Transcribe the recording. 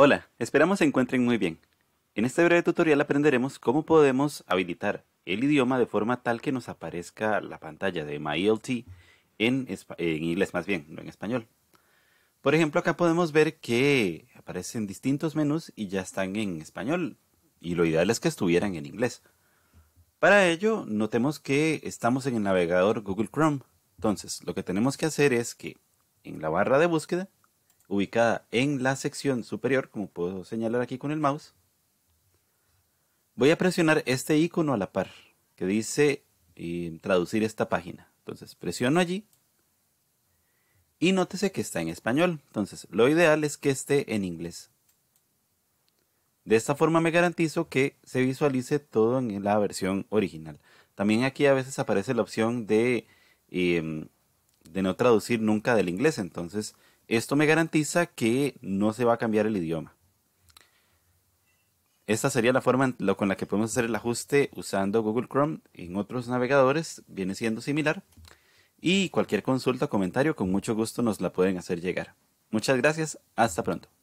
Hola, esperamos se encuentren muy bien. En este breve tutorial aprenderemos cómo podemos habilitar el idioma de forma tal que nos aparezca la pantalla de MyLT en, en inglés más bien, no en español. Por ejemplo, acá podemos ver que aparecen distintos menús y ya están en español, y lo ideal es que estuvieran en inglés. Para ello, notemos que estamos en el navegador Google Chrome. Entonces, lo que tenemos que hacer es que en la barra de búsqueda ubicada en la sección superior, como puedo señalar aquí con el mouse, voy a presionar este icono a la par que dice traducir esta página. Entonces presiono allí y nótese que está en español. Entonces lo ideal es que esté en inglés. De esta forma me garantizo que se visualice todo en la versión original. También aquí a veces aparece la opción de, em, de no traducir nunca del inglés. Entonces esto me garantiza que no se va a cambiar el idioma. Esta sería la forma con la que podemos hacer el ajuste usando Google Chrome en otros navegadores, viene siendo similar. Y cualquier consulta o comentario con mucho gusto nos la pueden hacer llegar. Muchas gracias, hasta pronto.